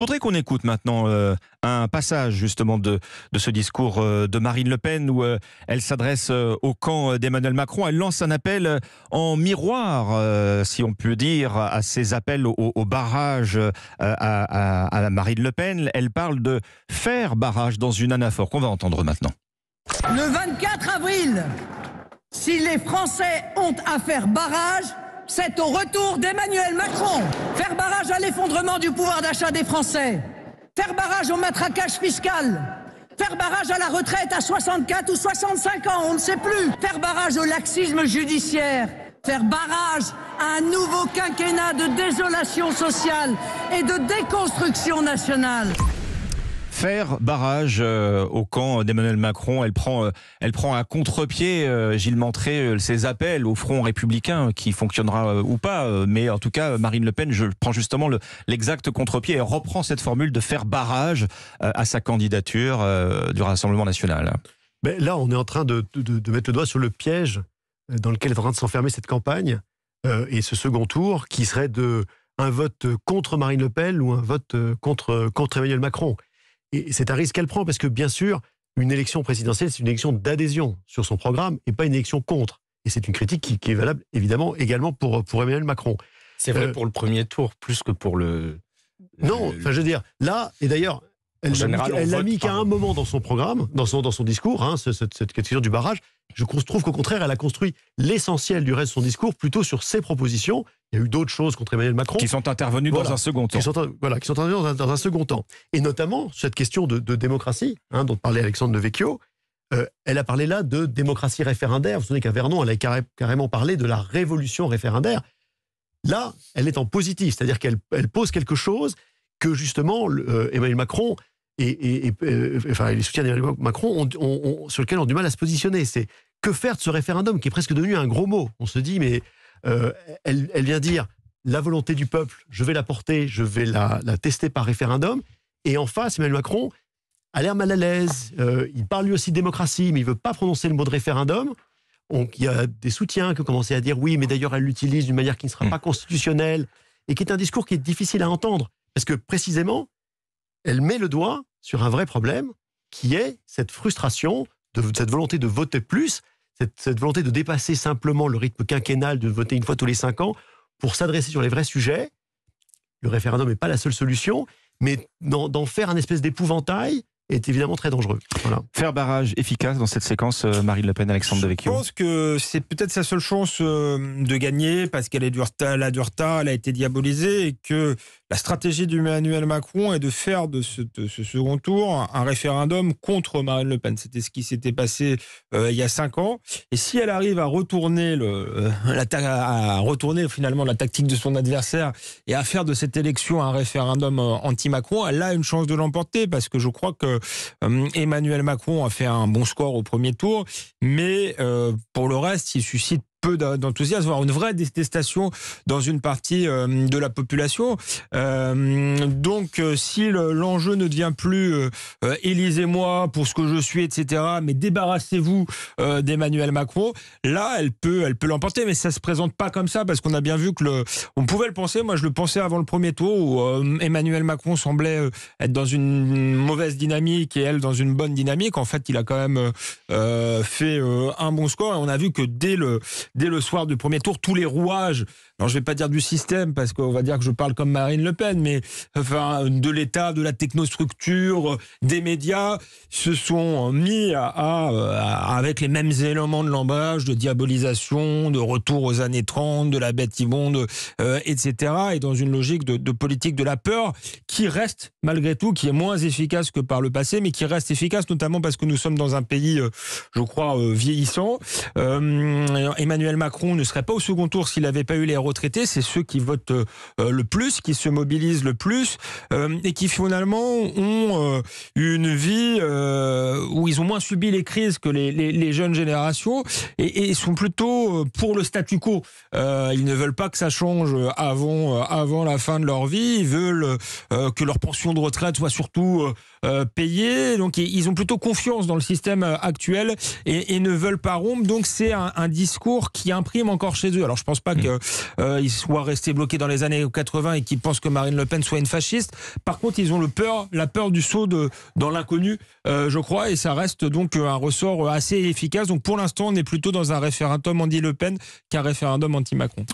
Je voudrais qu'on écoute maintenant euh, un passage justement de, ce discours euh, de Marine Le Pen où euh, elle s'adresse au camp d'Emmanuel Macron. Elle lance un appel en miroir, si on peut dire, à ses appels au, barrage à, à, à, Marine Le Pen. Elle parle de faire barrage dans une anaphore qu'on va entendre maintenant. Le 24 avril, si les Français ont à faire barrage, c'est au retour d'Emmanuel Macron. Faire barrage à l'effondrement du pouvoir d'achat des Français. Faire barrage au matraquage fiscal. Faire barrage à la retraite à 64 ou 65 ans, on ne sait plus. Faire barrage au laxisme judiciaire. Faire barrage à un nouveau quinquennat de désolation sociale et de déconstruction nationale faire barrage euh, au camp d'Emmanuel Macron. Elle prend, euh, elle prend à contre-pied, euh, Gilles Montré, ses appels au front républicain qui fonctionnera ou pas. Mais en tout cas, Marine Le Pen, je prends justement l'exact le, contre-pied et reprend cette formule de faire barrage à sa candidature du Rassemblement national. Mais là, on est en train de, mettre le doigt sur le piège dans lequel est en train de s'enfermer cette campagne et ce second tour qui serait de un vote contre Marine Le Pen ou un vote contre, contre Emmanuel Macron. Et c'est un risque qu'elle prend parce que, bien sûr, une élection présidentielle, c'est une élection d'adhésion sur son programme et pas une élection contre. Et c'est une critique qui, est valable, évidemment, également pour, Emmanuel Macron. C'est vrai euh, pour le premier tour, plus que pour le. Non, je veux dire, là, et d'ailleurs, elle l'a mis, qu'à un moment dans son programme, dans son, discours, hein, cette, cette, question du barrage. Je trouve qu'au contraire, elle a construit l'essentiel du reste de son discours plutôt sur ses propositions il y a eu d'autres choses contre Emmanuel Macron. Qui sont intervenues dans un second temps. voilà, qui sont intervenues dans un, second temps. Et notamment, cette question de, démocratie, hein, dont parlait Alexandre de Vecchio, euh, elle a parlé là de démocratie référendaire. Vous vous souvenez qu'à Vernon, elle a carrément parlé de la révolution référendaire. Là, elle est en positif, c'est-à-dire qu'elle pose quelque chose que justement euh, Emmanuel Macron et, euh, enfin, les soutiens d'Emmanuel Macron sur lequel ont du mal à se positionner. C'est que faire de ce référendum qui est presque devenu un gros mot On se dit, mais euh, elle, vient dire la volonté du peuple, je vais la porter, je vais la, tester par référendum. Et en face, Emmanuel Macron a l'air mal à l'aise. Euh, il parle lui aussi de démocratie, mais il ne veut pas prononcer le mot de référendum. Donc il y a des soutiens qui ont commencé à dire oui, mais d'ailleurs elle l'utilise d'une manière qui ne sera hmm. pas constitutionnelle et qui est un discours qui est difficile à entendre. Parce que précisément, elle met le doigt sur un vrai problème qui est cette frustration, de, cette volonté de voter plus cette, volonté de dépasser simplement le rythme quinquennal de voter une fois tous les cinq ans pour s'adresser sur les vrais sujets. Le référendum n'est pas la seule solution, mais d'en faire un espèce d'épouvantail est évidemment très dangereux. Faire barrage efficace dans cette séquence, euh, Marie Le Pen, Alexandre Devecchio. Je pense que c'est peut-être sa seule chance euh, de gagner parce qu'elle est a du retard, elle a été diabolisée et que la stratégie d'Emmanuel Macron est de faire de ce, second tour un, référendum contre Marine Le Pen. C'était ce qui s'était passé euh, il y a cinq ans. Et si elle arrive à retourner, euh, à retourner finalement la tactique de son adversaire et à faire de cette élection un référendum euh, anti-Macron, elle a une chance de l'emporter parce que je crois que Emmanuel Macron a fait un bon score au premier tour, mais pour le reste, il suscite peu d'enthousiasme, voire une vraie détestation dans une partie euh, de la population. Euh, donc, euh, si l'enjeu ne devient plus élisez-moi pour ce que je suis, etc., mais débarrassez-vous d'Emmanuel Macron, là, elle peut, elle peut l'emporter, mais ça se présente pas comme ça parce qu'on a bien vu que le, on pouvait le penser. Moi, je le pensais avant le premier tour où Emmanuel Macron semblait être dans une mauvaise dynamique et elle dans une bonne dynamique. En fait, il a quand même fait un bon score et on a vu que dès le dès le soir du premier tour tous les rouages. je je vais pas dire du système parce qu'on va dire que je parle comme Marine Le Pen, mais enfin de l'État, de la technostructure, des médias se sont mis à, avec les mêmes éléments de lambage, de diabolisation, de retour aux années 30, de la bête immonde, etc. Euh, et dans une logique de, politique de la peur qui reste malgré tout, qui est moins efficace que par le passé, mais qui reste efficace notamment parce que nous sommes dans un pays, euh, je crois, euh, vieillissant. Emmanuel Macron ne serait pas au second tour s'il n'avait pas eu les retraités. C'est ceux qui votent euh, le plus, qui se mobilisent le plus euh, et qui finalement ont euh, une vie où ils ont moins subi les crises que les, jeunes générations et, sont plutôt pour le statu quo. ils ne veulent pas que ça change avant, avant la fin de leur vie. Ils veulent que leur pension de retraite soit surtout payée. Donc ils ont plutôt confiance dans le système actuel et, ne veulent pas rompre. Donc c'est un discours qui impriment encore chez eux. Alors je pense pas hmm. qu'ils euh, soient restés bloqués dans les années 80 et qu'ils pensent que Marine Le Pen soit une fasciste. Par contre, ils ont le peur, la peur du saut de, dans l'inconnu, euh, je crois, et ça reste donc un ressort assez efficace. Donc pour l'instant, on est plutôt dans un référendum anti-Le Pen qu'un référendum anti-Macron.